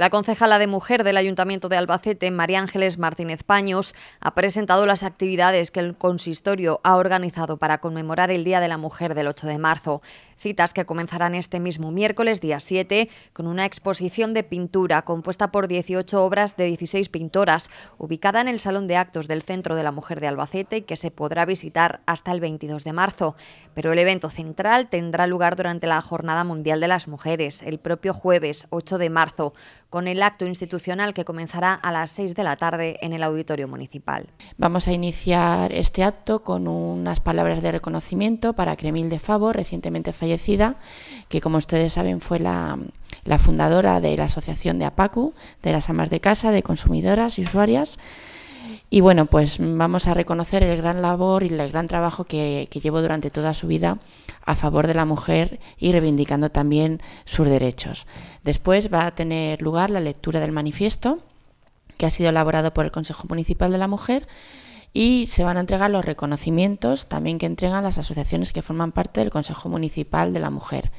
La concejala de mujer del Ayuntamiento de Albacete, María Ángeles Martínez Paños, ha presentado las actividades que el consistorio ha organizado para conmemorar el Día de la Mujer del 8 de marzo. Citas que comenzarán este mismo miércoles, día 7, con una exposición de pintura compuesta por 18 obras de 16 pintoras, ubicada en el Salón de Actos del Centro de la Mujer de Albacete que se podrá visitar hasta el 22 de marzo. Pero el evento central tendrá lugar durante la Jornada Mundial de las Mujeres, el propio jueves 8 de marzo, con el acto institucional que comenzará a las 6 de la tarde en el Auditorio Municipal. Vamos a iniciar este acto con unas palabras de reconocimiento para Cremil de Favo, recientemente fallecida, que como ustedes saben fue la, la fundadora de la Asociación de APACU, de las Amas de Casa, de Consumidoras y Usuarias, y bueno, pues vamos a reconocer el gran labor y el gran trabajo que, que llevó durante toda su vida a favor de la mujer y reivindicando también sus derechos. Después va a tener lugar la lectura del manifiesto que ha sido elaborado por el Consejo Municipal de la Mujer y se van a entregar los reconocimientos también que entregan las asociaciones que forman parte del Consejo Municipal de la Mujer,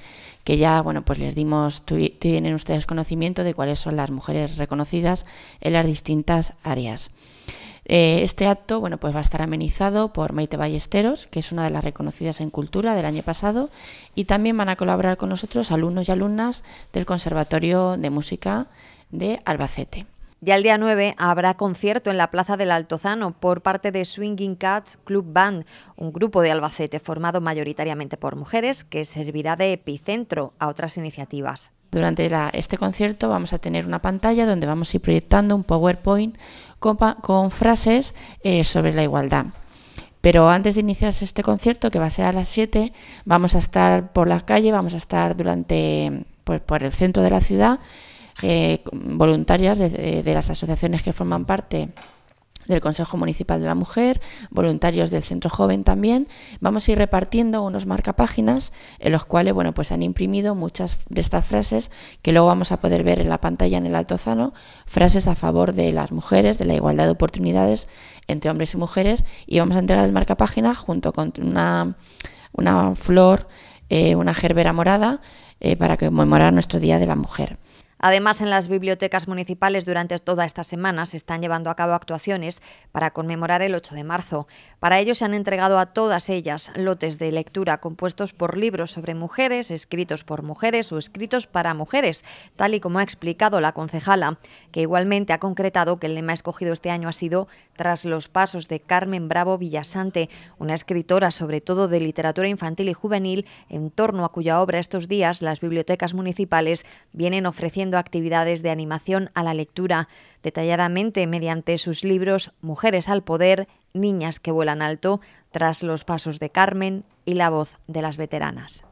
que ya bueno, pues les dimos tienen ustedes conocimiento de cuáles son las mujeres reconocidas en las distintas áreas. Eh, este acto bueno, pues va a estar amenizado por Maite Ballesteros, que es una de las reconocidas en cultura del año pasado, y también van a colaborar con nosotros alumnos y alumnas del Conservatorio de Música de Albacete. Ya el día 9 habrá concierto en la Plaza del Altozano por parte de Swinging Cats Club Band, un grupo de Albacete formado mayoritariamente por mujeres que servirá de epicentro a otras iniciativas. Durante este concierto vamos a tener una pantalla donde vamos a ir proyectando un PowerPoint con, frases eh, sobre la igualdad. Pero antes de iniciarse este concierto, que va a ser a las 7, vamos a estar por la calle, vamos a estar durante pues, por el centro de la ciudad, eh, voluntarias de, de, las asociaciones que forman parte del Consejo Municipal de la Mujer, voluntarios del Centro Joven también. Vamos a ir repartiendo unos marcapáginas en los cuales bueno, pues han imprimido muchas de estas frases que luego vamos a poder ver en la pantalla en el altozano, frases a favor de las mujeres, de la igualdad de oportunidades entre hombres y mujeres y vamos a entregar el marcapágina junto con una, una flor, eh, una gerbera morada eh, para conmemorar nuestro Día de la Mujer. Además, en las bibliotecas municipales durante toda esta semana se están llevando a cabo actuaciones para conmemorar el 8 de marzo. Para ello se han entregado a todas ellas lotes de lectura compuestos por libros sobre mujeres, escritos por mujeres o escritos para mujeres, tal y como ha explicado la concejala, que igualmente ha concretado que el lema escogido este año ha sido Tras los pasos de Carmen Bravo Villasante, una escritora sobre todo de literatura infantil y juvenil, en torno a cuya obra estos días las bibliotecas municipales vienen ofreciendo actividades de animación a la lectura, detalladamente mediante sus libros Mujeres al Poder, Niñas que vuelan alto, tras los pasos de Carmen y la voz de las veteranas.